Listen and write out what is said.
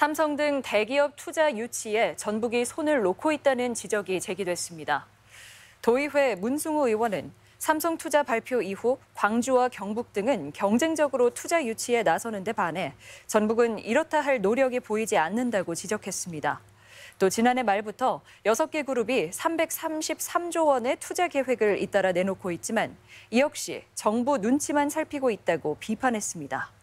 삼성 등 대기업 투자 유치에 전북이 손을 놓고 있다는 지적이 제기됐습니다. 도의회 문승호 의원은 삼성 투자 발표 이후 광주와 경북 등은 경쟁적으로 투자 유치에 나서는 데 반해 전북은 이렇다 할 노력이 보이지 않는다고 지적했습니다. 또 지난해 말부터 6개 그룹이 333조 원의 투자 계획을 잇따라 내놓고 있지만 이 역시 정부 눈치만 살피고 있다고 비판했습니다.